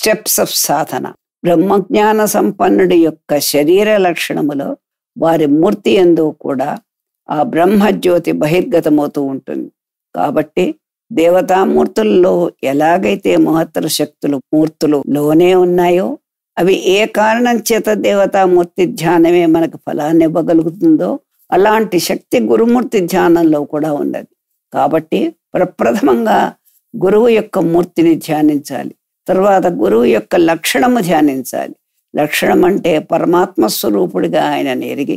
steps of సాధన బ్రహ్మజ్ఞాన సంపన్నుడి యొక్క శరీర లక్షణములో వారి మూర్తి ఎందు కూడా ఆ బ్రహ్మజ్యోతి బహిర్గతమవుతూ ఉంటుంది కాబట్టి దేవతామూర్తుల్లో ఎలాగైతే మహత్తర శక్తులు మూర్తులు లోనే ఉన్నాయో అవి ఏ కారణం చేత దేవతామూర్తి ధ్యానమే మనకు ఫలాన్ని ఇవ్వగలుగుతుందో అలాంటి శక్తి గురుమూర్తి ధ్యానంలో కూడా ఉండదు కాబట్టి ప్రప్రథమంగా గురువు యొక్క మూర్తిని ధ్యానించాలి తర్వాత గురువు యొక్క లక్షణము ధ్యానించాలి లక్షణం అంటే పరమాత్మ స్వరూపుడిగా ఆయన ఎరిగి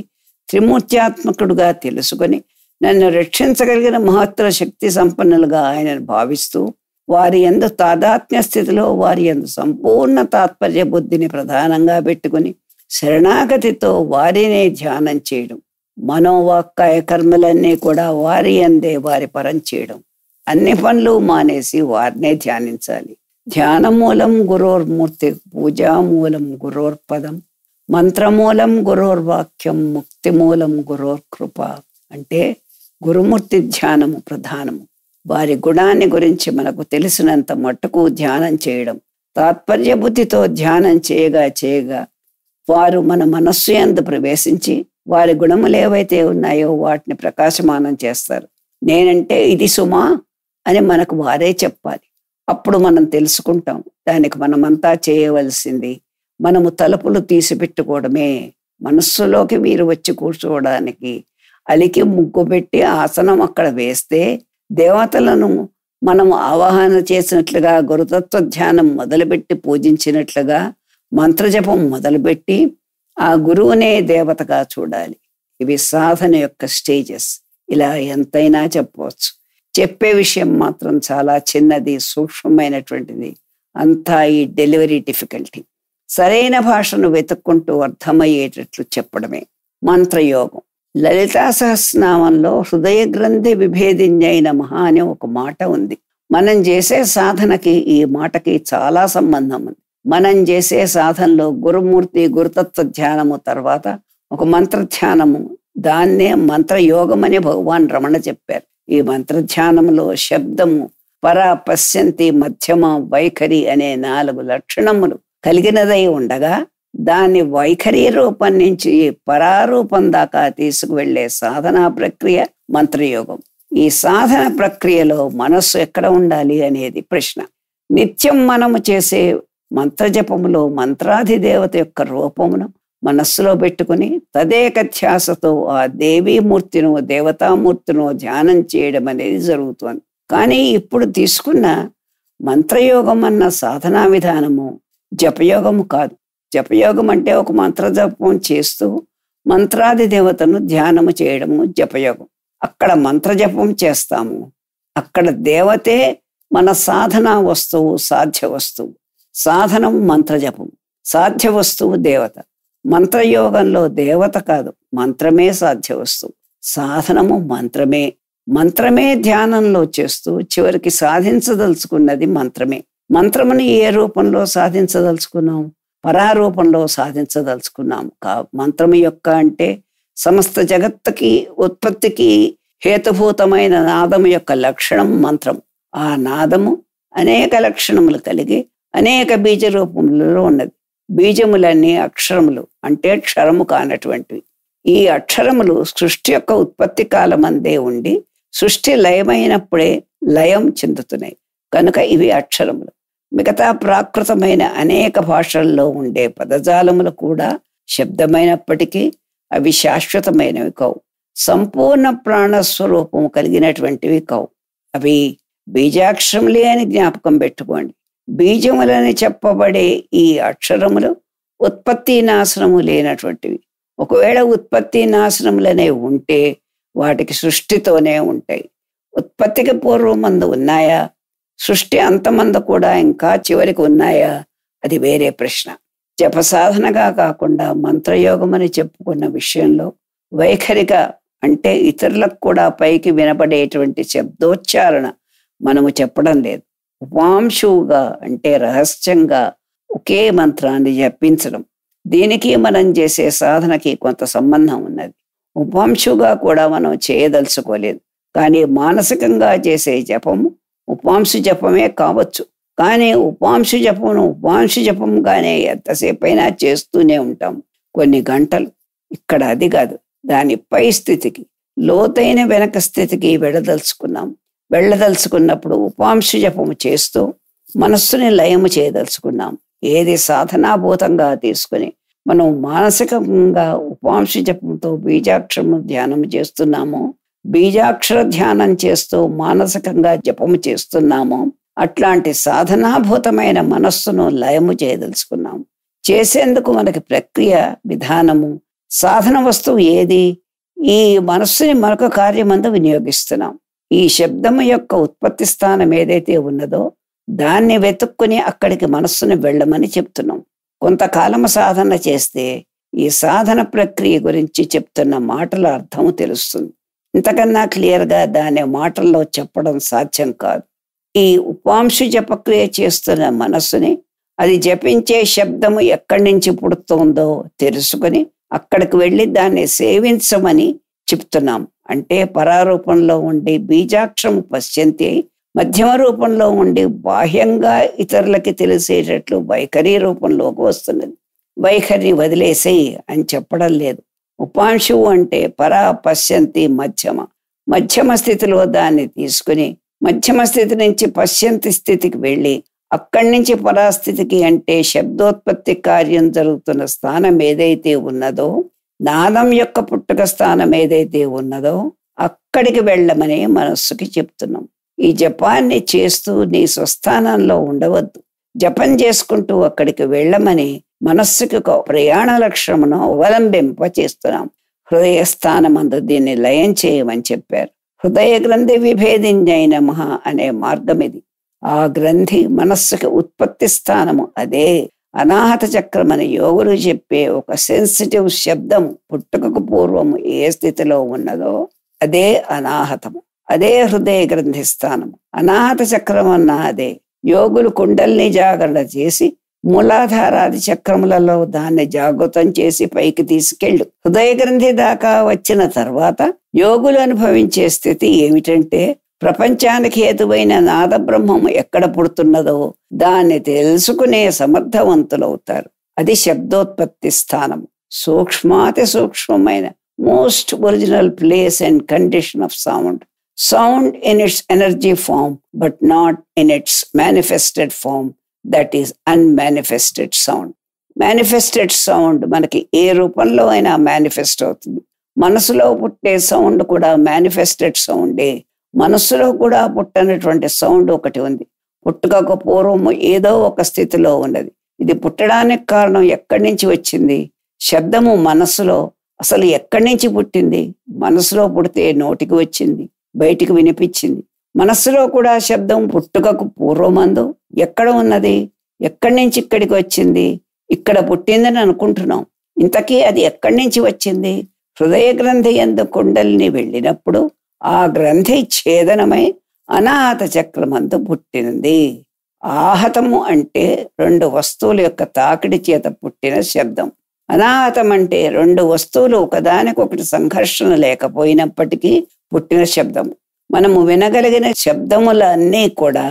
త్రిమూర్త్యాత్మకుడుగా తెలుసుకొని నన్ను రక్షించగలిగిన మహత్తర శక్తి సంపన్నులుగా ఆయనను భావిస్తూ వారి ఎందు తాదాత్మ్య స్థితిలో వారి ఎందు సంపూర్ణ తాత్పర్య బుద్ధిని ప్రధానంగా పెట్టుకుని శరణాగతితో వారినే ధ్యానం చేయడం మనోవాక్కాయ కర్మలన్నీ కూడా వారి అందే వారి పరం చేయడం అన్ని పనులు మానేసి వారినే ధ్యానించాలి ధ్యానమూలం మూలం పూజామూలం పదం మంత్రమూలం మూలం గురోర్ కృప అంటే గురుమూర్తి ధ్యానము ప్రధానము వారి గుణాన్ని గురించి మనకు తెలిసినంత మట్టుకు ధ్యానం చేయడం తాత్పర్య బుద్ధితో ధ్యానం చేయగా చేయగా వారు మన మనస్సు ఎందు ప్రవేశించి వారి గుణములు ఏవైతే ఉన్నాయో వాటిని ప్రకాశమానం చేస్తారు నేనంటే ఇది సుమా అని మనకు వారే చెప్పాలి అప్పుడు మనం తెలుసుకుంటాం దానికి మనమంతా చేయవలసింది మనము తలుపులు తీసిపెట్టుకోవడమే మనస్సులోకి మీరు వచ్చి కూర్చోవడానికి అలికి ముగ్గు పెట్టి ఆసనం అక్కడ వేస్తే దేవతలను మనం ఆవాహన చేసినట్లుగా గురుతత్వ ధ్యానం మొదలుపెట్టి పూజించినట్లుగా మంత్రజపం మొదలుపెట్టి ఆ గురువునే దేవతగా చూడాలి ఇవి సాధన యొక్క స్టేజెస్ ఇలా ఎంతైనా చెప్పవచ్చు చెప్పే విషయం మాత్రం చాలా చిన్నది సూక్ష్మమైనటువంటిది అంతా ఈ డెలివరీ డిఫికల్టీ సరైన భాషను వెతుక్కుంటూ అర్థమయ్యేటట్లు చెప్పడమే మంత్రయోగం లలితా సహస్రనామంలో హృదయ గ్రంథి విభేదిన్యైన మహా అనే ఒక మాట ఉంది మనం చేసే సాధనకి ఈ మాటకి చాలా సంబంధం ఉంది మనం చేసే సాధనలో గురుమూర్తి గురుతత్వ ధ్యానము తర్వాత ఒక మంత్ర ధ్యానము దాన్నే మంత్రయోగం అని భగవాన్ రమణ చెప్పారు ఈ మంత్రధ్యానంలో శబ్దము పరా పశ్యంతి మధ్యమ వైఖరి అనే నాలుగు లక్షణములు కలిగినదై ఉండగా దాన్ని వైఖరి రూపం నుంచి పరారూపం దాకా తీసుకువెళ్లే సాధనా ప్రక్రియ మంత్రయోగం ఈ సాధన ప్రక్రియలో మనస్సు ఎక్కడ ఉండాలి అనేది ప్రశ్న నిత్యం మనము చేసే మంత్రజపములో మంత్రాధిదేవత యొక్క రూపమును మనస్సులో పెట్టుకుని తదేక ధ్యాసతో ఆ దేవీమూర్తిను దేవతామూర్తినో ధ్యానం చేయడం అనేది జరుగుతుంది కానీ ఇప్పుడు తీసుకున్న మంత్రయోగం అన్న సాధనా విధానము జపయోగము కాదు జపయోగం అంటే ఒక మంత్ర జపం చేస్తూ మంత్రాది దేవతను ధ్యానము చేయడము జపయోగం అక్కడ మంత్ర జపం చేస్తాము అక్కడ దేవతే మన సాధన వస్తువు సాధ్య వస్తువు సాధనం మంత్రజపం సాధ్య వస్తువు దేవత మంత్రయోగంలో దేవత కాదు మంత్రమే సాధ్య వస్తువు సాధనము మంత్రమే మంత్రమే ధ్యానంలో చేస్తూ చివరికి సాధించదలుచుకున్నది మంత్రమే మంత్రముని ఏ రూపంలో సాధించదలుచుకున్నాం పరారూపంలో సాధించదలుచుకున్నాము కా మంత్రము యొక్క అంటే సమస్త జగత్తుకి ఉత్పత్తికి హేతుభూతమైన నాదము యొక్క లక్షణం మంత్రం ఆ నాదము అనేక లక్షణములు కలిగి అనేక బీజ రూపములలో ఉన్నది బీజములన్నీ అక్షరములు అంటే క్షరము కానటువంటివి ఈ అక్షరములు సృష్టి యొక్క ఉత్పత్తి కాలమందే ఉండి సృష్టి లయమైనప్పుడే లయం చెందుతున్నాయి కనుక ఇవి అక్షరములు మిగతా ప్రాకృతమైన అనేక భాషల్లో ఉండే పదజాలములు కూడా శబ్దమైనప్పటికీ అవి శాశ్వతమైనవి కావు సంపూర్ణ ప్రాణస్వరూపము కలిగినటువంటివి కావు అవి బీజాక్షరములే అని జ్ఞాపకం పెట్టుకోండి బీజములని చెప్పబడే ఈ అక్షరములు ఉత్పత్తి నాశనము లేనటువంటివి ఒకవేళ ఉత్పత్తి నాశనములనే ఉంటే వాటికి సృష్టితోనే ఉంటాయి ఉత్పత్తికి పూర్వమందు ఉన్నాయా సృష్టి అంతమందు కూడా ఇంకా చివరికి ఉన్నాయా అది వేరే ప్రశ్న జప సాధనగా కాకుండా మంత్రయోగం అని చెప్పుకున్న విషయంలో వైఖరిగా అంటే ఇతరులకు కూడా పైకి వినపడేటువంటి శబ్దోచ్చారణ మనము చెప్పడం లేదు వాంశువుగా అంటే రహస్యంగా ఒకే మంత్రాన్ని జపించడం దీనికి మనం చేసే సాధనకి కొంత సంబంధం ఉన్నది ఉపాంశుగా కూడా మనం చేయదలుచుకోలేదు కానీ మానసికంగా చేసే జపము ఉపాంశు జపమే కావచ్చు కానీ ఉపాంశు జపమును ఉపాంశు జపంగానే ఎంతసేపైనా చేస్తూనే ఉంటాం కొన్ని గంటలు ఇక్కడ అది కాదు దాని పై స్థితికి లోతైన వెనక స్థితికి విడదలుచుకున్నాము వెళ్ళదలుచుకున్నప్పుడు ఉపాంశ జపము చేస్తూ మనస్సుని లయము చేయదలుచుకున్నాం ఏది సాధనాభూతంగా తీసుకుని మనం మానసికంగా ఉపాంశ జపంతో బీజాక్షరము ధ్యానం చేస్తున్నాము బీజాక్షర ధ్యానం చేస్తూ మానసికంగా జపము చేస్తున్నాము అట్లాంటి సాధనాభూతమైన మనస్సును లయము చేయదలుచుకున్నాము చేసేందుకు మనకి ప్రక్రియ విధానము సాధన వస్తువు ఏది ఈ మనస్సుని మరొక కార్యమందు వినియోగిస్తున్నాం ఈ శబ్దము యొక్క ఉత్పత్తి స్థానం ఏదైతే ఉన్నదో దాన్ని వెతుక్కుని అక్కడికి మనస్సును వెళ్ళమని చెప్తున్నాం కొంతకాలము సాధన చేస్తే ఈ సాధన ప్రక్రియ గురించి చెప్తున్న మాటల అర్థం తెలుస్తుంది ఇంతకన్నా క్లియర్గా దాని మాటల్లో చెప్పడం సాధ్యం కాదు ఈ ఉపాంశు జపక్రియ చేస్తున్న మనస్సుని అది జపించే శబ్దము ఎక్కడి నుంచి పుడుతుందో తెలుసుకుని అక్కడికి వెళ్ళి దాన్ని సేవించమని చెప్తున్నాం అంటే పరారూపంలో ఉండే బీజాక్షము పశ్చంతి మధ్యమ రూపంలో ఉండి బాహ్యంగా ఇతరులకి తెలిసేటట్లు వైఖరి రూపంలోకి వస్తున్నది వైఖరిని వదిలేసేయి అని చెప్పడం లేదు ఉపాంశువు అంటే పరా పశ్యంతి మధ్యమ మధ్యమ స్థితిలో దాన్ని తీసుకుని మధ్యమ స్థితి నుంచి పశ్యంతి స్థితికి వెళ్ళి అక్కడి నుంచి పరాస్థితికి అంటే శబ్దోత్పత్తి కార్యం జరుగుతున్న స్థానం ఏదైతే ఉన్నదో నాదం యొక్క పుట్టుక స్థానం ఏదైతే ఉన్నదో అక్కడికి వెళ్ళమని మనస్సుకి చెప్తున్నాం ఈ జపాన్ని చేస్తూ నీ స్వస్థానంలో ఉండవద్దు జపం చేసుకుంటూ అక్కడికి వెళ్ళమని మనస్సుకి ఒక ప్రయాణ లక్ష్యమును అవలంబింప చేస్తున్నాం హృదయ స్థానం అందు దీన్ని లయం చేయమని చెప్పారు హృదయ గ్రంథి విభేదింజైన మహా అనే మార్గం ఇది ఆ గ్రంథి మనస్సుకి ఉత్పత్తి స్థానము అదే అనాహత చక్రం అని యోగులు చెప్పే ఒక సెన్సిటివ్ శబ్దం పుట్టుకకు పూర్వం ఏ స్థితిలో ఉన్నదో అదే అనాహతము అదే హృదయ గ్రంథిస్థానము అనాహత చక్రం అన్న అదే యోగులు కుండల్ని జాగ్రత్త చేసి మూలాధారాది చక్రములలో దాన్ని జాగృతం చేసి పైకి తీసుకెళ్ళు హృదయ గ్రంథి దాకా వచ్చిన తర్వాత యోగులు అనుభవించే స్థితి ఏమిటంటే ప్రపంచానికి హేతువైన నాదబ్రహ్మము ఎక్కడ పుడుతున్నదో దాన్ని తెలుసుకునే సమర్థవంతులవుతారు అది శబ్దోత్పత్తి స్థానం సూక్ష్మాతి సూక్ష్మమైన most original place and condition of sound sound in its energy form but not in its manifested form that is unmanifested sound manifested sound మనకి ఏ రూపంలో అయినా మేనిఫెస్ట్ అవుతుంది మనసులో పుట్టే సౌండ్ కూడా మేనిఫెస్టెడ్ సౌండే మనస్సులో కూడా పుట్టనటువంటి సౌండ్ ఒకటి ఉంది పుట్టుకకు పూర్వము ఏదో ఒక స్థితిలో ఉన్నది ఇది పుట్టడానికి కారణం ఎక్కడి నుంచి వచ్చింది శబ్దము మనస్సులో అసలు ఎక్కడి నుంచి పుట్టింది మనసులో పుడితే నోటికి వచ్చింది బయటికి వినిపించింది మనస్సులో కూడా శబ్దం పుట్టుకకు పూర్వమందు ఎక్కడ ఉన్నది ఎక్కడి నుంచి ఇక్కడికి వచ్చింది ఇక్కడ పుట్టిందని అనుకుంటున్నాం ఇంతకీ అది ఎక్కడి నుంచి వచ్చింది హృదయ గ్రంథి ఎందు కుండలిని వెళ్ళినప్పుడు ఆ గ్రంథి ఛేదనమై అనాథ చక్రమందు పుట్టింది ఆహతము అంటే రెండు వస్తువుల యొక్క తాకిడి చేత పుట్టిన శబ్దం అనాహతం అంటే రెండు వస్తువులు ఒకదానికొకటి సంఘర్షణ లేకపోయినప్పటికీ పుట్టిన శబ్దం మనము వినగలిగిన శబ్దములన్నీ కూడా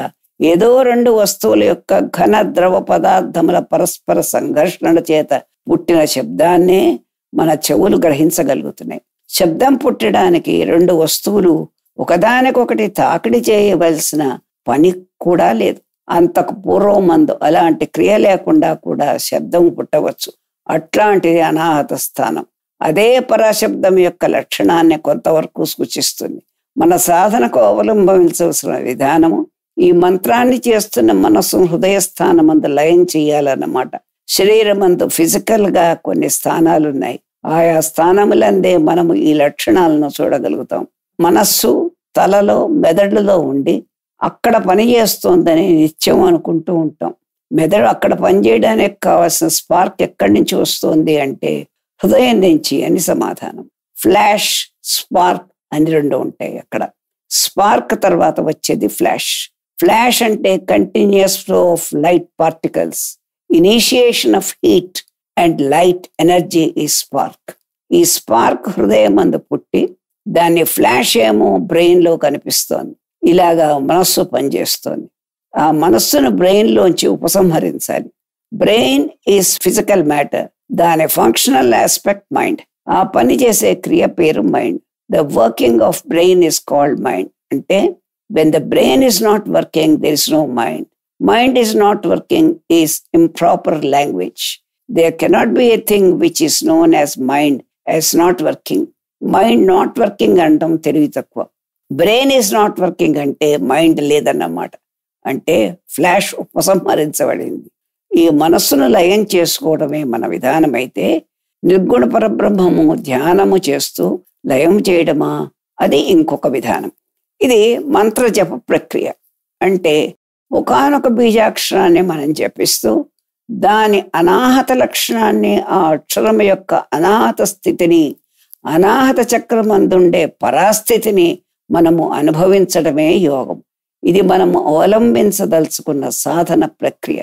ఏదో రెండు వస్తువుల యొక్క ఘన ద్రవ పదార్థముల పరస్పర సంఘర్షణల చేత పుట్టిన శబ్దాన్నే మన చెవులు గ్రహించగలుగుతున్నాయి శబ్దం పుట్టడానికి రెండు వస్తువులు ఒకదానికొకటి తాకిడి చేయవలసిన పని కూడా లేదు అంతకు పూర్వం మందు అలాంటి క్రియ లేకుండా కూడా శబ్దం పుట్టవచ్చు అట్లాంటిది అనాహత స్థానం అదే పరాశబ్దం యొక్క లక్షణాన్ని కొంతవరకు సూచిస్తుంది మన సాధనకు అవలంబించవలసిన విధానము ఈ మంత్రాన్ని చేస్తున్న మనసు హృదయ స్థానం అందు లయం చేయాలన్నమాట శరీరం అందు ఫిజికల్ గా కొన్ని స్థానాలున్నాయి ఆయా స్థానములందే మనము ఈ లక్షణాలను చూడగలుగుతాం మనస్సు తలలో మెదడులో ఉండి అక్కడ పని చేస్తోందని నిత్యం అనుకుంటూ ఉంటాం మెదడు అక్కడ పనిచేయడానికి కావాల్సిన స్పార్క్ ఎక్కడి నుంచి వస్తుంది అంటే హృదయం నుంచి అని సమాధానం ఫ్లాష్ స్పార్క్ అని రెండు ఉంటాయి అక్కడ స్పార్క్ తర్వాత వచ్చేది ఫ్లాష్ ఫ్లాష్ అంటే continuous flow of light particles initiation of heat and light energy ఈ స్పార్క్ ఈ స్పార్క్ హృదయం అందు పుట్టి దాన్ని ఫ్లాష్ ఏమో బ్రెయిన్లో కనిపిస్తోంది ఇలాగా మనస్సు పనిచేస్తోంది ఆ మనస్సును బ్రెయిన్లోంచి ఉపసంహరించాలి బ్రెయిన్ ఈజ్ ఫిజికల్ మ్యాటర్ దాని ఫంక్షనల్ ఆస్పెక్ట్ మైండ్ ఆ పని చేసే క్రియ పేరు mind the working of brain is called mind అంటే when the brain is not working there is no mind mind is not working is improper language there cannot be a thing which is known as mind as not working mind not working అంటాం తెలివి తక్కువ brain is not working అంటే mind లేదన్నమాట అంటే flash ఉపసంహరించబడింది ఈ మనస్సును లయం చేసుకోవడమే మన విధానం అయితే నిర్గుణ పరబ్రహ్మము ధ్యానము చేస్తూ లయం చేయడమా అది ఇంకొక విధానం ఇది మంత్ర జప ప్రక్రియ అంటే ఒకనొక బీజాక్షరాన్ని మనం జపిస్తూ దాని అనాహత లక్షణాన్ని ఆ అక్షరం యొక్క అనాహత స్థితిని అనాహత చక్రం అందుండే పరాస్థితిని మనము అనుభవించడమే యోగం ఇది మనము అవలంబించదలుచుకున్న సాధన ప్రక్రియ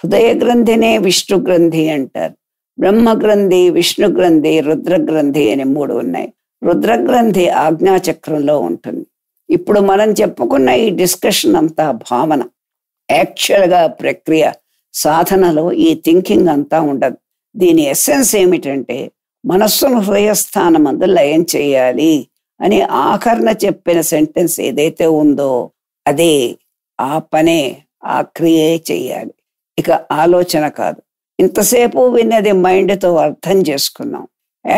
హృదయ గ్రంథినే విష్ణు గ్రంథి అంటారు బ్రహ్మ గ్రంథి విష్ణు గ్రంథి రుద్ర గ్రంథి అని మూడు ఉన్నాయి రుద్ర గ్రంథి ఆజ్ఞాచక్రంలో ఉంటుంది ఇప్పుడు మనం చెప్పుకున్న ఈ డిస్కషన్ అంతా భావన యాక్చువల్గా ప్రక్రియ సాధనలో ఈ థింకింగ్ అంతా ఉండదు దీని ఎస్సెన్స్ ఏమిటంటే మనస్సును హృదయస్థానం అందు లయం చేయాలి అని ఆఖరణ చెప్పిన సెంటెన్స్ ఏదైతే ఉందో అదే ఆ పనే ఆ క్రియే చేయాలి ఇక ఆలోచన కాదు ఇంతసేపు విన్నది మైండ్తో అర్థం చేసుకున్నాం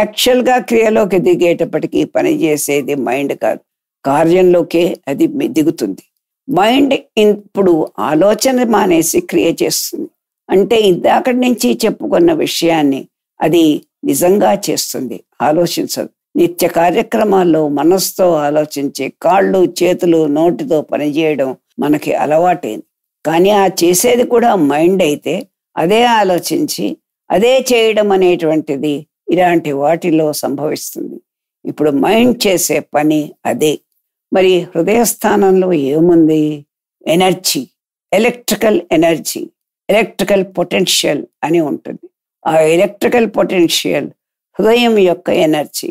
యాక్చువల్గా క్రియలోకి దిగేటప్పటికీ పని చేసేది మైండ్ కాదు కార్యంలోకే అది దిగుతుంది మైండ్ ఇప్పుడు ఆలోచన మానేసి క్రియేట్ చేస్తుంది అంటే ఇందాక నుంచి చెప్పుకున్న విషయాన్ని అది నిజంగా చేస్తుంది ఆలోచించదు నిత్య కార్యక్రమాల్లో మనస్సుతో ఆలోచించి కాళ్ళు చేతులు నోటితో పనిచేయడం మనకి అలవాటైంది కానీ ఆ చేసేది కూడా మైండ్ అయితే అదే ఆలోచించి అదే చేయడం అనేటువంటిది ఇలాంటి వాటిలో సంభవిస్తుంది ఇప్పుడు మైండ్ చేసే పని అదే మరి హృదయస్థానంలో ఏముంది energy electrical energy electrical potential అని ఉంటుంది ఆ ఎలక్ట్రికల్ పొటెన్షియల్ హృదయం యొక్క ఎనర్జీ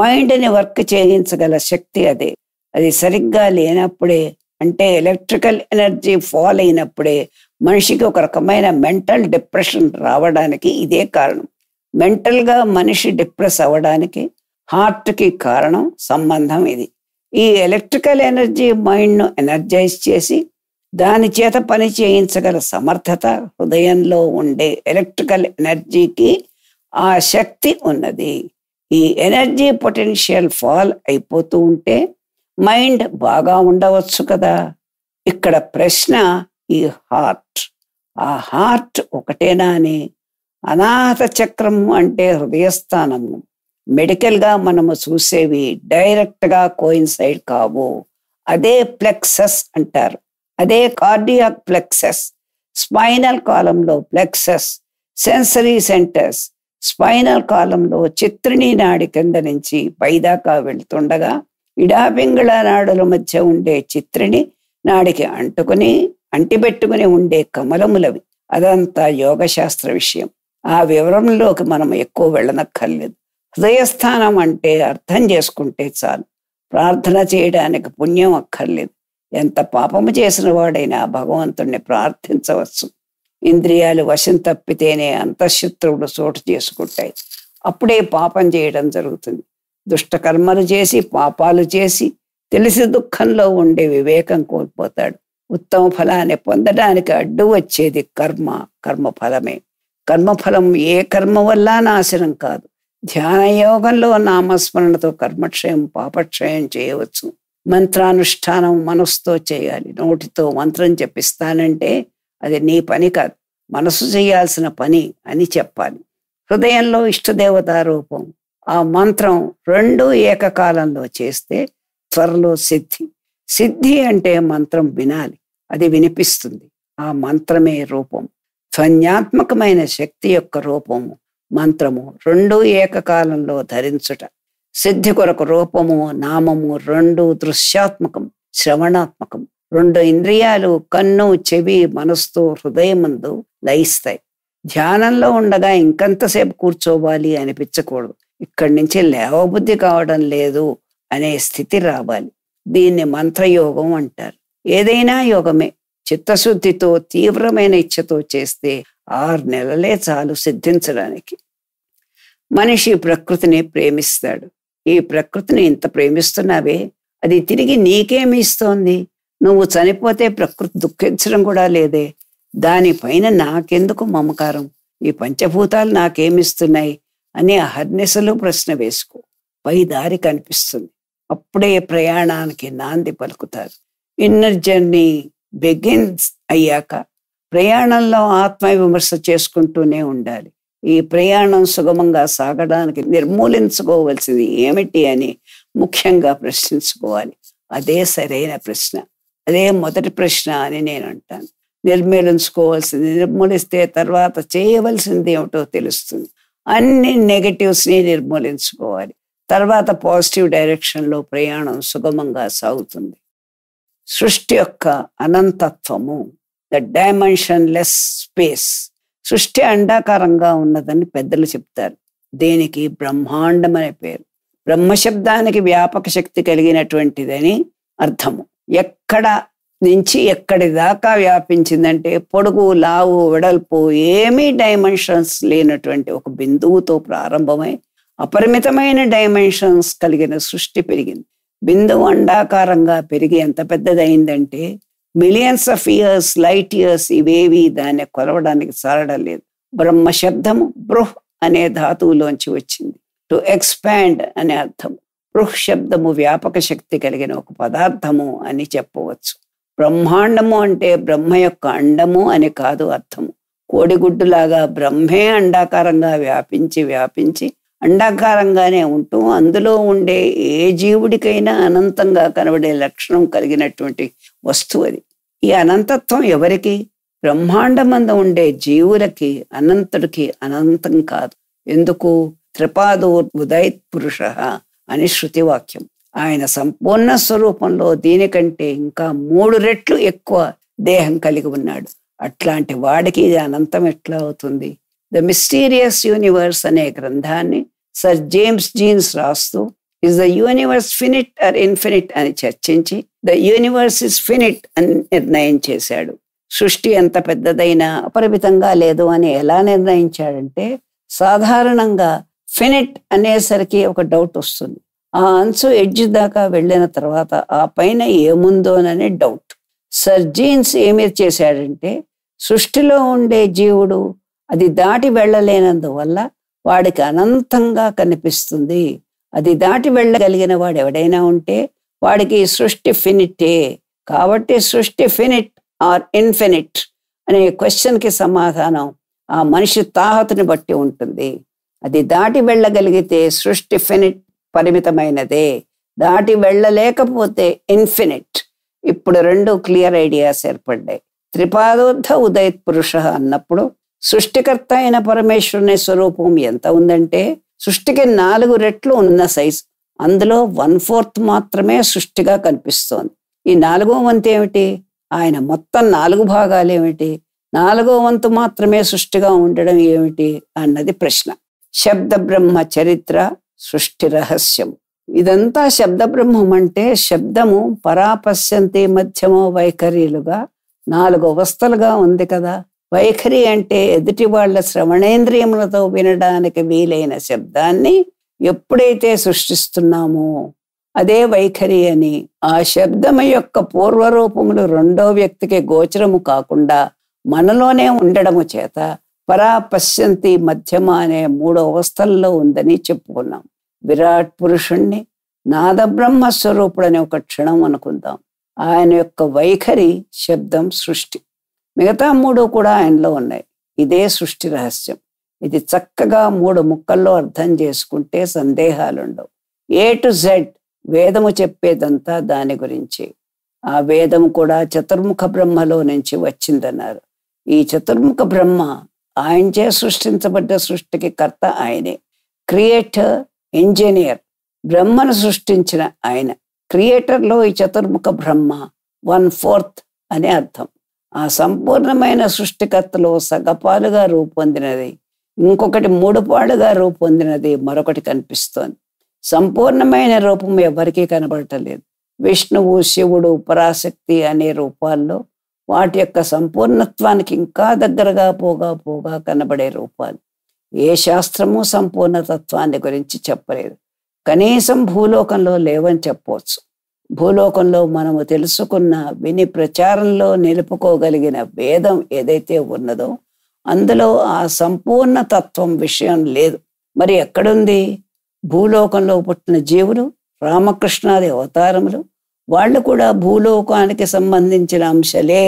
మైండ్ని వర్క్ చేయించగల శక్తి అదే అది సరిగ్గా లేనప్పుడే అంటే ఎలక్ట్రికల్ ఎనర్జీ ఫాల్ అయినప్పుడే మనిషికి ఒక రకమైన మెంటల్ డిప్రెషన్ రావడానికి ఇదే కారణం మెంటల్గా మనిషి డిప్రెస్ అవ్వడానికి హార్ట్కి కారణం సంబంధం ఇది ఈ ఎలక్ట్రికల్ ఎనర్జీ మైండ్ను ఎనర్జైజ్ చేసి దాని చేత పని చేయించగల సమర్థత హృదయంలో ఉండే ఎలక్ట్రికల్ ఎనర్జీకి ఆ శక్తి ఉన్నది ఈ ఎనర్జీ పొటెన్షియల్ ఫాల్ అయిపోతూ ఉంటే మైండ్ బాగా ఉండవచ్చు కదా ఇక్కడ ప్రశ్న ఈ హార్ట్ ఆ హార్ట్ ఒకటేనా అని అనాథ చక్రము అంటే హృదయస్థానము మెడికల్గా మనము చూసేవి డైరెక్ట్గా కోయిన్సైడ్ కావు అదే ప్లెక్సస్ అంటారు అదే కార్డియాక్ ప్లెక్సస్ స్పైనల్ కాలంలో ప్లెక్సస్ సెన్సరీ సెంటర్స్ స్పైనల్ కాలంలో చిత్రిని నాడి కింద నుంచి పైదాకా వెళ్తుండగా ఇడాపింగళ నాడుల మధ్య ఉండే చిత్రిణి నాడికి అంటుకుని అంటిపెట్టుకుని ఉండే కమలములవి అదంతా యోగశాస్త్ర విషయం ఆ వివరంలోకి మనం ఎక్కువ వెళ్ళనక్కర్లేదు హృదయస్థానం అంటే అర్థం చేసుకుంటే చాలు ప్రార్థన చేయడానికి పుణ్యం అక్కర్లేదు ఎంత పాపము చేసిన వాడైనా భగవంతుణ్ణి ప్రార్థించవచ్చు ఇంద్రియాలు వశం తప్పితేనే అంతఃశత్రువులు చోటు చేసుకుంటాయి అప్పుడే పాపం చేయడం జరుగుతుంది దుష్టకర్మలు చేసి పాపాలు చేసి తెలిసి దుఃఖంలో ఉండే వివేకం కోల్పోతాడు ఉత్తమ ఫలాన్ని పొందడానికి అడ్డు వచ్చేది కర్మ కర్మఫలమే కర్మఫలం ఏ కర్మ వల్ల నాశనం కాదు ధ్యాన యోగంలో నామస్మరణతో కర్మక్షయం పాపక్షయం చేయవచ్చు మంత్రానుష్ఠానం మనసుతో చేయాలి నోటితో మంత్రం చెప్పిస్తానంటే అది నీ పని కాదు మనసు చేయాల్సిన పని అని చెప్పాలి హృదయంలో ఇష్టదేవత రూపం ఆ మంత్రం రెండు ఏకకాలంలో చేస్తే త్వరలో సిద్ధి సిద్ధి అంటే మంత్రం వినాలి అది వినిపిస్తుంది ఆ మంత్రమే రూపం ధ్వన్యాత్మకమైన శక్తి యొక్క రూపము మంత్రము రెండు ఏకకాలంలో ధరించుట సిద్ధి కొరకు రూపము నామము రెండు దృశ్యాత్మకం శ్రవణాత్మకం రెండు ఇంద్రియాలు కన్ను చెవి మనస్సు హృదయమందు లయిస్తాయి ధ్యానంలో ఉండగా ఇంకంతసేపు కూర్చోవాలి అనిపించకూడదు ఇక్కడి నుంచి లేవబుద్ధి కావడం లేదు అనే స్థితి రావాలి దీన్ని మంత్రయోగం అంటారు ఏదైనా యోగమే చిత్తశుద్ధితో తీవ్రమైన ఇచ్ఛతో చేస్తే ఆరు నెలలే చాలు సిద్ధించడానికి మనిషి ప్రకృతిని ప్రేమిస్తాడు ఈ ప్రకృతిని ఇంత ప్రేమిస్తున్నావే అది తిరిగి నీకేమి ఇస్తోంది నువ్వు చనిపోతే ప్రకృతి దుఃఖించడం కూడా లేదే దానిపైన నాకెందుకు మమకారం ఈ పంచభూతాలు నాకేమిస్తున్నాయి అని అహర్నిశలు ప్రశ్న వేసుకో పై దారి కనిపిస్తుంది అప్పుడే ప్రయాణానికి నాంది పలుకుతారు ఇన్నర్ జర్నీ బిగిన్స్ అయ్యాక ప్రయాణంలో ఆత్మ విమర్శ చేసుకుంటూనే ఉండాలి ఈ ప్రయాణం సుగమంగా సాగడానికి నిర్మూలించుకోవలసింది ఏమిటి అని ముఖ్యంగా ప్రశ్నించుకోవాలి అదే సరైన ప్రశ్న అదే మొదటి ప్రశ్న అని నేను అంటాను నిర్మూలించుకోవాల్సింది నిర్మూలిస్తే తర్వాత చేయవలసింది ఏమిటో తెలుస్తుంది అన్ని నెగటివ్స్ని నిర్మూలించుకోవాలి తర్వాత పాజిటివ్ డైరెక్షన్లో ప్రయాణం సుగమంగా సాగుతుంది సృష్టి యొక్క అనంతత్వము ద డైమెన్షన్లెస్ స్పేస్ సృష్టి అండాకారంగా ఉన్నదని పెద్దలు చెప్తారు దేనికి బ్రహ్మాండం అనే పేరు బ్రహ్మశబ్దానికి వ్యాపక శక్తి కలిగినటువంటిదని అర్థము ఎక్కడ నుంచి ఎక్కడి దాకా వ్యాపించిందంటే పొడుగు లావు వెడల్పు ఏమీ డైమెన్షన్స్ లేనటువంటి ఒక బిందువుతో ప్రారంభమై అపరిమితమైన డైమెన్షన్స్ కలిగిన సృష్టి పెరిగింది బిందువు అండాకారంగా పెరిగి ఎంత పెద్దదైందంటే millions of years light years ఇవేవి దాన్ని కొలవడానికి సారడం లేదు బ్రహ్మ శబ్దము బృహ్ అనే ధాతువులోంచి వచ్చింది టు ఎక్స్పాండ్ అనే అర్థం బృహ్ శబ్దము వ్యాపక శక్తి కలిగిన ఒక పదార్థము అని చెప్పవచ్చు బ్రహ్మాండము అంటే బ్రహ్మ యొక్క అండము అని కాదు అర్థము కోడిగుడ్డులాగా బ్రహ్మే అండాకారంగా వ్యాపించి వ్యాపించి అండాకారంగానే ఉంటూ అందులో ఉండే ఏ జీవుడికైనా అనంతంగా కనబడే లక్షణం కలిగినటువంటి వస్తువు అది ఈ అనంతత్వం ఎవరికి బ్రహ్మాండమంద ఉండే జీవులకి అనంతుడికి అనంతం కాదు ఎందుకు త్రిపాదో ఉదయ్ పురుష అని శృతి వాక్యం ఆయన సంపూర్ణ స్వరూపంలో దీనికంటే ఇంకా మూడు రెట్లు ఎక్కువ దేహం కలిగి ఉన్నాడు అట్లాంటి వాడికి ఇది అనంతం ఎట్లా అవుతుంది ద మిస్టీరియస్ యూనివర్స్ అనే గ్రంథాన్ని సర్ జేమ్స్ జీన్స్ రాస్తూ is the universe finite or infinite అని చర్చించి ద యూనివర్స్ ఇస్ ఫినిట్ అని నిర్ణయం చేశాడు సృష్టి ఎంత పెద్దదైనా అపరిమితంగా లేదు అని ఎలా నిర్ణయించాడంటే సాధారణంగా ఫినిట్ అనేసరికి ఒక డౌట్ వస్తుంది ఆ అంచు ఎడ్జ్ దాకా వెళ్ళిన తర్వాత ఆ పైన ఏముందోననే డౌట్ సర్ జీన్స్ ఏమి చేశాడంటే సృష్టిలో ఉండే జీవుడు అది దాటి వెళ్ళలేనందువల్ల వాడికి అనంతంగా కనిపిస్తుంది అది దాటి వెళ్ళగలిగిన వాడు ఎవడైనా ఉంటే వాడికి సృష్టి ఫినిటే కాబట్టి సృష్టి ఫినిట్ ఆర్ ఇన్ఫినిట్ అనే క్వశ్చన్కి సమాధానం ఆ మనిషి తాహతుని బట్టి ఉంటుంది అది దాటి వెళ్ళగలిగితే సృష్టి ఫినిట్ పరిమితమైనదే దాటి వెళ్ళలేకపోతే ఇన్ఫినిట్ ఇప్పుడు రెండు క్లియర్ ఐడియాస్ ఏర్పడ్డాయి త్రిపాదోద్ధ ఉదయత్ పురుష అన్నప్పుడు సృష్టికర్త అయిన పరమేశ్వరుని స్వరూపం ఎంత ఉందంటే సృష్టికి నాలుగు రెట్లు ఉన్న సైజ్ అందులో వన్ ఫోర్త్ మాత్రమే సృష్టిగా కనిపిస్తోంది ఈ నాలుగో వంతు ఏమిటి ఆయన మొత్తం నాలుగు భాగాలు ఏమిటి నాలుగో వంతు మాత్రమే సృష్టిగా ఉండడం ఏమిటి అన్నది ప్రశ్న శబ్ద బ్రహ్మ చరిత్ర సృష్టి రహస్యం ఇదంతా శబ్ద బ్రహ్మం అంటే శబ్దము పరాపశ్యంతి మధ్యమో వైఖరీలుగా నాలుగు అవస్థలుగా ఉంది కదా వైఖరి అంటే ఎదుటి వాళ్ళ శ్రవణేంద్రియములతో వినడానికి వీలైన శబ్దాన్ని ఎప్పుడైతే సృష్టిస్తున్నామో అదే వైఖరి అని ఆ శబ్దము యొక్క పూర్వరూపములు రెండో వ్యక్తికి గోచరము కాకుండా మనలోనే ఉండడము చేత పరాపశ్యంతి మధ్యమ అనే మూడు అవస్థల్లో ఉందని చెప్పుకున్నాం విరాట్ పురుషుణ్ణి నాదబ్రహ్మ అనే ఒక క్షణం అనుకుందాం ఆయన యొక్క వైఖరి శబ్దం సృష్టి మిగతా మూడు కూడా ఆయనలో ఉన్నాయి ఇదే సృష్టి రహస్యం ఇది చక్కగా మూడు ముక్కల్లో అర్థం చేసుకుంటే సందేహాలుండవు ఏ టు జెడ్ వేదము చెప్పేదంతా దాని గురించి ఆ వేదము కూడా చతుర్ముఖ బ్రహ్మలో నుంచి వచ్చిందన్నారు ఈ చతుర్ముఖ బ్రహ్మ ఆయనచే సృష్టించబడ్డ సృష్టికి కర్త ఆయనే క్రియేటర్ ఇంజనీర్ బ్రహ్మను సృష్టించిన ఆయన క్రియేటర్లో ఈ చతుర్ముఖ బ్రహ్మ వన్ ఫోర్త్ అనే అర్థం ఆ సంపూర్ణమైన సృష్టికర్తలో సగపాలుగా రూపొందినది ఇంకొకటి మూడుపాడుగా రూపొందినది మరొకటి కనిపిస్తోంది సంపూర్ణమైన రూపం ఎవరికీ కనబడటలేదు విష్ణువు శివుడు పరాశక్తి అనే రూపాల్లో వాటి యొక్క సంపూర్ణత్వానికి ఇంకా దగ్గరగా పోగా పోగా కనబడే రూపాలు ఏ శాస్త్రము సంపూర్ణతత్వాన్ని గురించి చెప్పలేదు కనీసం భూలోకంలో లేవని చెప్పవచ్చు భూలోకంలో మనము తెలుసుకున్న విని ప్రచారంలో నిలుపుకోగలిగిన భేదం ఏదైతే ఉన్నదో అందులో ఆ సంపూర్ణ తత్వం విషయం లేదు మరి ఎక్కడుంది భూలోకంలో పుట్టిన జీవులు రామకృష్ణాది అవతారములు వాళ్ళు కూడా భూలోకానికి సంబంధించిన అంశలే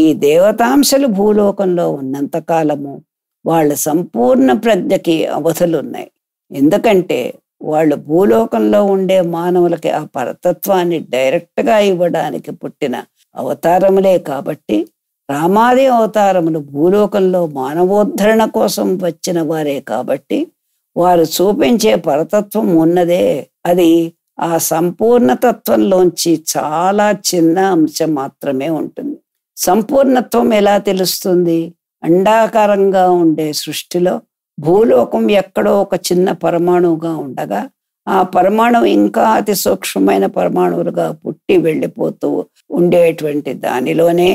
ఈ దేవతాంశలు భూలోకంలో ఉన్నంతకాలము వాళ్ళ సంపూర్ణ ప్రజ్ఞకి అవధులున్నాయి ఎందుకంటే వాళ్ళు భూలోకంలో ఉండే మానవులకి ఆ పరతత్వాన్ని డైరెక్ట్గా ఇవ్వడానికి పుట్టిన అవతారములే కాబట్టి రామాది అవతారములు భూలోకంలో మానవోద్ధరణ కోసం వచ్చిన వారే కాబట్టి వారు చూపించే పరతత్వం ఉన్నదే అది ఆ సంపూర్ణతత్వంలోంచి చాలా చిన్న అంశం మాత్రమే ఉంటుంది సంపూర్ణత్వం ఎలా తెలుస్తుంది అండాకారంగా ఉండే సృష్టిలో భూలోకం ఎక్కడో ఒక చిన్న పరమాణువుగా ఉండగా ఆ పరమాణువు ఇంకా అతి సూక్ష్మమైన పరమాణువులుగా పుట్టి వెళ్ళిపోతూ ఉండేటువంటి దానిలోనే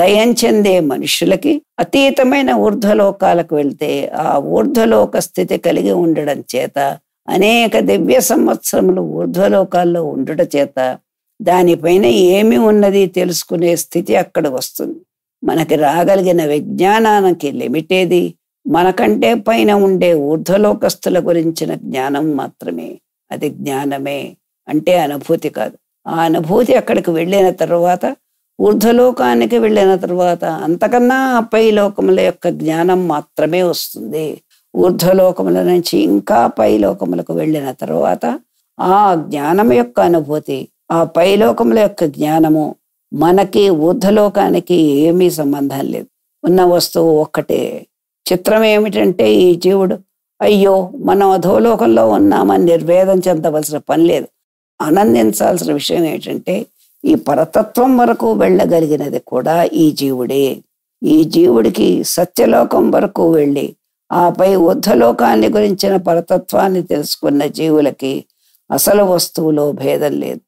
లయం చెందే మనుషులకి అతీతమైన ఊర్ధ్వలోకాలకు వెళ్తే ఆ ఊర్ధ్వలోక స్థితి కలిగి ఉండడం చేత అనేక దివ్య సంవత్సరములు ఊర్ధ్వలోకాల్లో ఉండట చేత దానిపైన ఏమి ఉన్నది తెలుసుకునే స్థితి అక్కడ వస్తుంది మనకి రాగలిగిన విజ్ఞానానికి లిమిటేది మనకంటే పైన ఉండే ఊర్ధ్వలోకస్తుల గురించిన జ్ఞానం మాత్రమే అది జ్ఞానమే అంటే అనుభూతి కాదు ఆ అనుభూతి అక్కడికి వెళ్ళిన తర్వాత ఊర్ధ్వలోకానికి వెళ్ళిన తర్వాత అంతకన్నా పై లోకముల యొక్క జ్ఞానం మాత్రమే వస్తుంది ఊర్ధ్వలోకముల నుంచి ఇంకా పై లోకములకు వెళ్ళిన తర్వాత ఆ జ్ఞానం యొక్క అనుభూతి ఆ పై లోకముల యొక్క జ్ఞానము మనకి ఊర్ధ్వలోకానికి ఏమీ సంబంధం లేదు ఉన్న వస్తువు ఒక్కటే చిత్రం ఏమిటంటే ఈ జీవుడు అయ్యో మనం అధోలోకంలో ఉన్నామని నిర్వేదం చెందవలసిన పని లేదు ఆనందించాల్సిన విషయం ఏంటంటే ఈ పరతత్వం వరకు వెళ్ళగలిగినది కూడా ఈ జీవుడే ఈ జీవుడికి సత్యలోకం వరకు వెళ్ళి ఆపై ఉద్ధలోకాన్ని గురించిన పరతత్వాన్ని తెలుసుకున్న జీవులకి అసలు వస్తువులో భేదం లేదు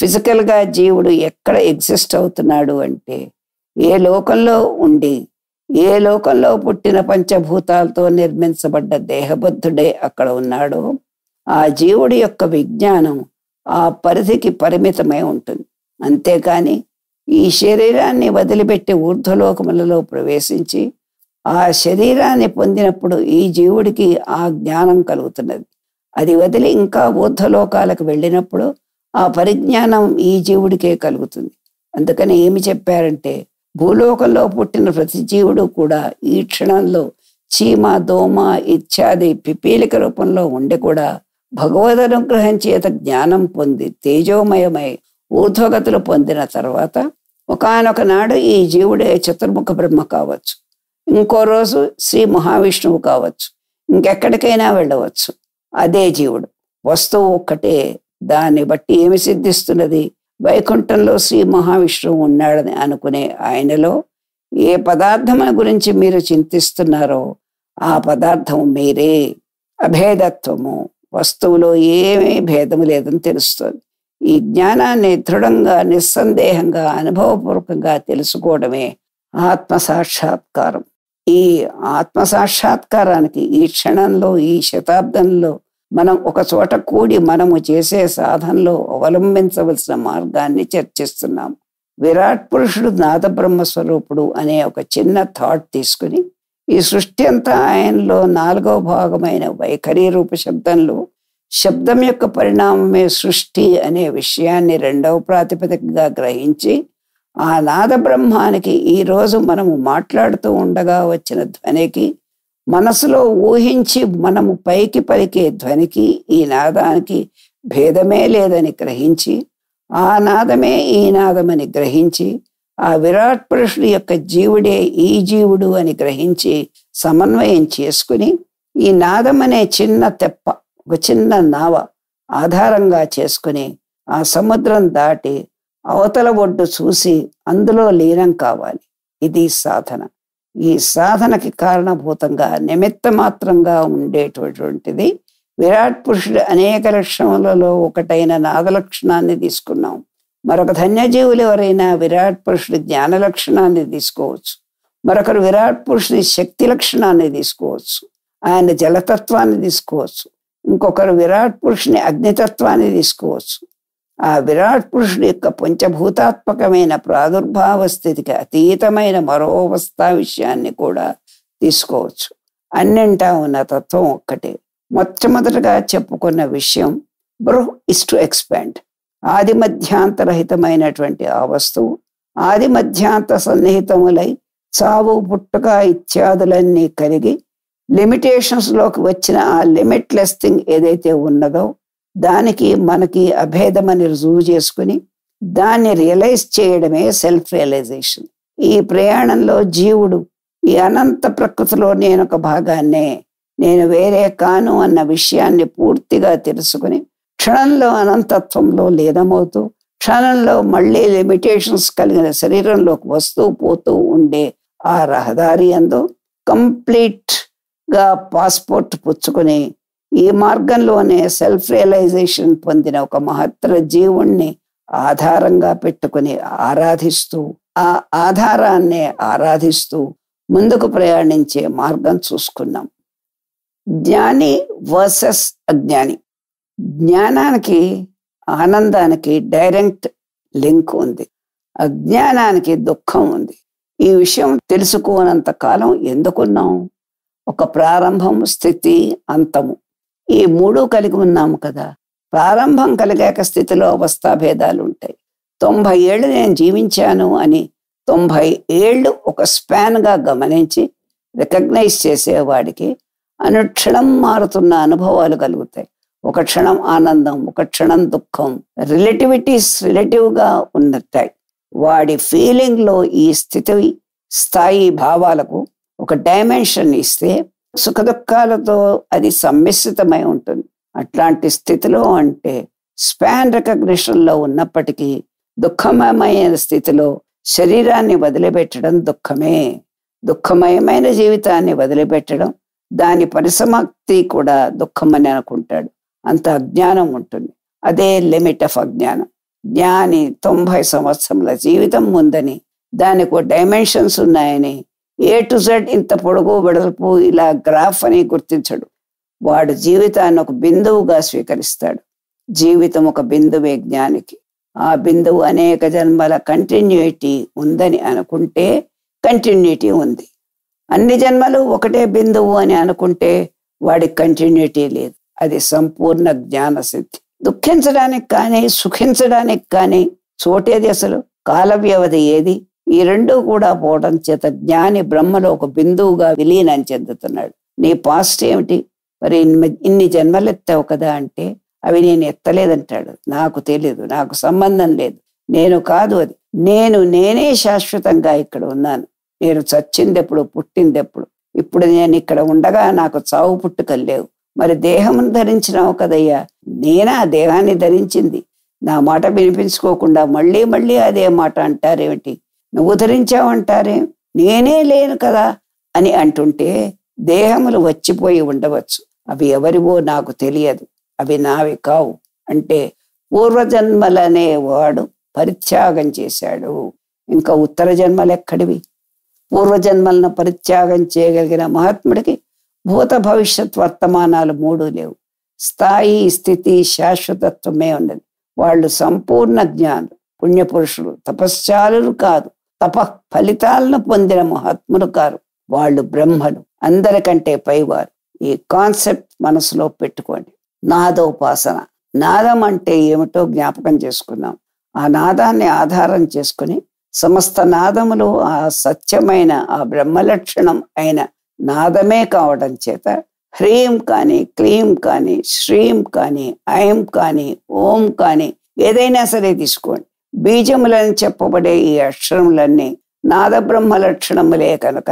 ఫిజికల్గా జీవుడు ఎక్కడ ఎగ్జిస్ట్ అవుతున్నాడు అంటే ఏ లోకంలో ఉండి ఏ లోకంలో పుట్టిన పంచభూతాలతో నిర్మించబడ్డ దేహబద్ధుడే అక్కడ ఉన్నాడో ఆ జీవుడి యొక్క విజ్ఞానం ఆ పరిధికి పరిమితమై ఉంటుంది అంతేకాని ఈ శరీరాన్ని వదిలిపెట్టి ఊర్ధ్వలోకములలో ప్రవేశించి ఆ శరీరాన్ని పొందినప్పుడు ఈ జీవుడికి ఆ జ్ఞానం కలుగుతున్నది అది వదిలి ఇంకా ఊర్ధ్వలోకాలకు వెళ్ళినప్పుడు ఆ పరిజ్ఞానం ఈ జీవుడికే కలుగుతుంది అందుకని ఏమి చెప్పారంటే భూలోకంలో పుట్టిన ప్రతి జీవుడు కూడా ఈ క్షణంలో చీమ దోమ ఇత్యాది పిపీలిక రూపంలో ఉండి కూడా భగవద్ అనుగ్రహం చేత జ్ఞానం పొంది తేజోమయమై ఊర్ధ్వగతులు పొందిన తర్వాత ఒకనొక నాడు ఈ జీవుడే చతుర్ముఖ బ్రహ్మ కావచ్చు ఇంకో రోజు శ్రీ మహావిష్ణువు కావచ్చు ఇంకెక్కడికైనా వెళ్ళవచ్చు అదే జీవుడు వస్తువు ఒక్కటే దాన్ని బట్టి ఏమి సిద్ధిస్తున్నది వైకుంఠంలో శ్రీ మహావిష్ణువు ఉన్నాడని అనుకునే ఆయనలో ఏ పదార్థముల గురించి మీరు చింతిస్తున్నారో ఆ పదార్థం మీరే అభేదత్వము వస్తువులో ఏమీ భేదము లేదని తెలుస్తుంది ఈ జ్ఞానాన్ని దృఢంగా నిస్సందేహంగా అనుభవపూర్వకంగా తెలుసుకోవడమే ఆత్మ సాక్షాత్కారం ఈ ఆత్మ సాక్షాత్కారానికి ఈ క్షణంలో ఈ శతాబ్దంలో మనం ఒక చోట కూడి మనము చేసే సాధనలో అవలంబించవలసిన మార్గాన్ని చర్చిస్తున్నాం విరాట్ పురుషుడు స్వరూపుడు అనే ఒక చిన్న థాట్ తీసుకుని ఈ సృష్టి అంతా ఆయనలో నాలుగవ భాగమైన వైఖరి రూప శబ్దంలో శబ్దం యొక్క పరిణామమే సృష్టి అనే విషయాన్ని రెండవ ప్రాతిపదికగా గ్రహించి ఆ నాదబ్రహ్మానికి ఈరోజు మనము మాట్లాడుతూ ఉండగా వచ్చిన ధ్వనికి మనసులో ఊహించి మనము పైకి పలికే ధ్వనికి ఈ నాదానికి భేదమే లేదని గ్రహించి ఆ నాదమే ఈ నాదమని గ్రహించి ఆ విరాట్ పురుషుడు యొక్క జీవుడే ఈ జీవుడు అని గ్రహించి సమన్వయం చేసుకుని ఈ నాదం అనే చిన్న తెప్ప ఒక చిన్న నావ ఆధారంగా చేసుకుని ఆ సముద్రం దాటి అవతల ఒడ్డు చూసి అందులో లీనం కావాలి ఇది సాధన ఈ సాధనకి కారణభూతంగా నిమిత్త మాత్రంగా ఉండేటటువంటిది విరాట్ పురుషుడు అనేక లక్షణములలో ఒకటైన నాగలక్షణాన్ని తీసుకున్నాం మరొక ధన్యజీవులు ఎవరైనా విరాట్ పురుషుడి జ్ఞాన లక్షణాన్ని తీసుకోవచ్చు మరొకరు విరాట్ పురుషుడి శక్తి లక్షణాన్ని తీసుకోవచ్చు ఆయన జలతత్వాన్ని తీసుకోవచ్చు ఇంకొకరు విరాట్ పురుషుని అగ్నితత్వాన్ని తీసుకోవచ్చు ఆ విరాట్ పురుషుడు యొక్క పంచభూతాత్మకమైన ప్రాదుర్భావ స్థితికి అతీతమైన మరో అవస్థా విషయాన్ని కూడా తీసుకోవచ్చు అన్నింటా ఉన్న తత్వం ఒక్కటే మొట్టమొదటగా చెప్పుకున్న విషయం బ్రహ్ ఇస్ టు ఎక్స్పాండ్ ఆది మధ్యాంతరహితమైనటువంటి ఆ వస్తువు ఆది మధ్యాంత సన్నిహితములై చావు పుట్టుక ఇత్యాదులన్నీ కలిగి లిమిటేషన్స్లోకి వచ్చిన ఆ లిమిట్లెస్ థింగ్ ఏదైతే ఉన్నదో దానికి మనకి అభేదమని రుజువు చేసుకుని దాన్ని రియలైజ్ చేయడమే సెల్ఫ్ రియలైజేషన్ ఈ ప్రయాణంలో జీవుడు ఈ అనంత ప్రకృతిలో నేను ఒక భాగాన్నే నేను వేరే కాను అన్న విషయాన్ని పూర్తిగా తెలుసుకుని క్షణంలో అనంతత్వంలో లీనమవుతూ క్షణంలో మళ్ళీ లిమిటేషన్స్ కలిగిన శరీరంలోకి వస్తూ పోతూ ఉండే ఆ రహదారి అందు కంప్లీట్గా పాస్పోర్ట్ పుచ్చుకుని ఈ మార్గంలోనే సెల్ఫ్ రియలైజేషన్ పొందిన ఒక మహత్తర జీవుణ్ణి ఆధారంగా పెట్టుకుని ఆరాధిస్తూ ఆ ఆధారాన్నే ఆరాధిస్తూ ముందుకు ప్రయాణించే మార్గం చూసుకున్నాం జ్ఞాని వర్సెస్ అజ్ఞాని జ్ఞానానికి ఆనందానికి డైరెక్ట్ లింక్ ఉంది అజ్ఞానానికి దుఃఖం ఉంది ఈ విషయం తెలుసుకోనంత కాలం ఎందుకున్నాం ఒక ప్రారంభం స్థితి అంతము ఈ మూడు కలిగి ఉన్నాము కదా ప్రారంభం కలిగాక స్థితిలో భేదాలు ఉంటాయి తొంభై ఏళ్ళు నేను జీవించాను అని తొంభై ఏళ్ళు ఒక స్పాన్గా గమనించి రికగ్నైజ్ చేసేవాడికి అనుక్షణం మారుతున్న అనుభవాలు కలుగుతాయి ఒక క్షణం ఆనందం ఒక క్షణం దుఃఖం రిలేటివిటీస్ రిలేటివ్గా ఉన్నట్టాయి వాడి ఫీలింగ్లో ఈ స్థితి స్థాయి భావాలకు ఒక డైమెన్షన్ ఇస్తే సుఖదుఖాలతో అది సమ్మిశ్రితమై ఉంటుంది అట్లాంటి స్థితిలో అంటే స్పాన్ రికగ్నిషన్లో ఉన్నప్పటికీ దుఃఖమయమైన స్థితిలో శరీరాన్ని వదిలిపెట్టడం దుఃఖమే దుఃఖమయమైన జీవితాన్ని వదిలిపెట్టడం దాని పరిసమాప్తి కూడా దుఃఖం అని అనుకుంటాడు అంత అజ్ఞానం ఉంటుంది అదే లిమిట్ ఆఫ్ అజ్ఞానం జ్ఞాని తొంభై సంవత్సరముల జీవితం ఉందని దానికి డైమెన్షన్స్ ఉన్నాయని ఏ టు జెడ్ ఇంత పొడుగు వెడల్పు ఇలా గ్రాఫ్ అని గుర్తించడు వాడు జీవితాన్ని ఒక బిందువుగా స్వీకరిస్తాడు జీవితం ఒక బిందువే జ్ఞానికి ఆ బిందువు అనేక జన్మల కంటిన్యూటీ ఉందని అనుకుంటే కంటిన్యూటీ ఉంది అన్ని జన్మలు ఒకటే బిందువు అని అనుకుంటే వాడికి కంటిన్యూటీ లేదు అది సంపూర్ణ జ్ఞాన సిద్ధి దుఃఖించడానికి కానీ సుఖించడానికి కానీ చోటేది అసలు కాల వ్యవధి ఏది ఈ రెండు కూడా పోవడం చేత జ్ఞాని బ్రహ్మలో ఒక బిందువుగా విలీనం చెందుతున్నాడు నీ పాస్ట్ ఏమిటి మరి ఇన్ని జన్మలు ఎత్తావు కదా అంటే అవి నేను ఎత్తలేదంటాడు నాకు తెలియదు నాకు సంబంధం లేదు నేను కాదు అది నేను నేనే శాశ్వతంగా ఇక్కడ ఉన్నాను నేను చచ్చిందెప్పుడు పుట్టిందెప్పుడు ఇప్పుడు నేను ఇక్కడ ఉండగా నాకు చావు పుట్టుకలు లేవు మరి దేహమును ధరించినావు కదయ్యా నేనా దేహాన్ని ధరించింది నా మాట వినిపించుకోకుండా మళ్ళీ మళ్ళీ అదే మాట అంటారేమిటి నువ్వు ధరించావంటారే నేనే లేను కదా అని అంటుంటే దేహములు వచ్చిపోయి ఉండవచ్చు అవి ఎవరివో నాకు తెలియదు అవి నావి కావు అంటే పూర్వజన్మలనే వాడు పరిత్యాగం చేశాడు ఇంకా ఉత్తర జన్మలు ఎక్కడివి పూర్వజన్మలను పరిత్యాగం చేయగలిగిన మహాత్ముడికి భూత భవిష్యత్ వర్తమానాలు మూడు లేవు స్థాయి స్థితి శాశ్వతత్వమే ఉన్నది వాళ్ళు సంపూర్ణ జ్ఞానులు పుణ్యపురుషులు తపశ్చాలు కాదు తప ఫలితాలను పొందిన మహాత్ములు కారు వాళ్ళు బ్రహ్మలు అందరికంటే పైవారు ఈ కాన్సెప్ట్ మనసులో పెట్టుకోండి నాదోపాసన నాదం అంటే ఏమిటో జ్ఞాపకం చేసుకున్నాం ఆ నాదాన్ని ఆధారం చేసుకుని సమస్త నాదములు ఆ సత్యమైన ఆ బ్రహ్మలక్షణం అయిన నాదమే కావడం చేత హ్రీం కానీ క్లీం కానీ శ్రీం కానీ ఐం కానీ ఓం కానీ ఏదైనా సరే తీసుకోండి బీజములని చెప్పబడే ఈ అక్షరములన్నీ నాదబ్రహ్మ లక్షణములే కనుక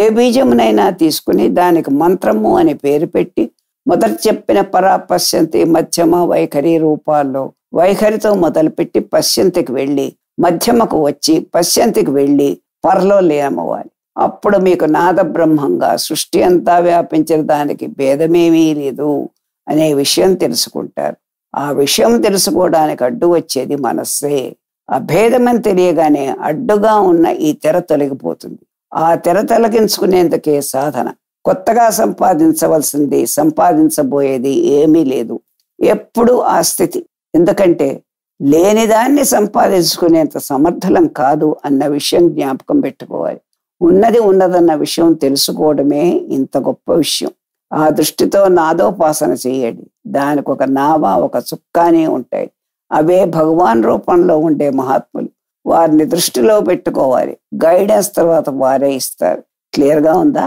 ఏ బీజమునైనా తీసుకుని దానికి మంత్రము అని పేరు పెట్టి మొదట చెప్పిన పరా పశ్యంతి మధ్యమ వైఖరి రూపాల్లో వైఖరితో మొదలుపెట్టి పశ్యంతికి వెళ్ళి మధ్యమకు వచ్చి పశ్యంతికి వెళ్ళి పరలో లీనమవ్వాలి అప్పుడు మీకు నాదబ్రహ్మంగా సృష్టి అంతా వ్యాపించిన దానికి భేదమేమీ లేదు అనే విషయం తెలుసుకుంటారు ఆ విషయం తెలుసుకోవడానికి అడ్డు వచ్చేది మనస్సే ఆ భేదమని తెలియగానే అడ్డుగా ఉన్న ఈ తెర తొలగిపోతుంది ఆ తెర తొలగించుకునేందుకే సాధన కొత్తగా సంపాదించవలసింది సంపాదించబోయేది ఏమీ లేదు ఎప్పుడు ఆ స్థితి ఎందుకంటే లేనిదాన్ని సంపాదించుకునేంత సమర్థలం కాదు అన్న విషయం జ్ఞాపకం పెట్టుకోవాలి ఉన్నది ఉన్నదన్న విషయం తెలుసుకోవడమే ఇంత గొప్ప విషయం ఆ దృష్టితో నాదోపాసన చేయండి దానికి ఒక నామ ఒక చుక్కానే ఉంటాయి అవే భగవాన్ రూపంలో ఉండే మహాత్ములు వారిని దృష్టిలో పెట్టుకోవాలి గైడెన్స్ తర్వాత వారే ఇస్తారు క్లియర్గా ఉందా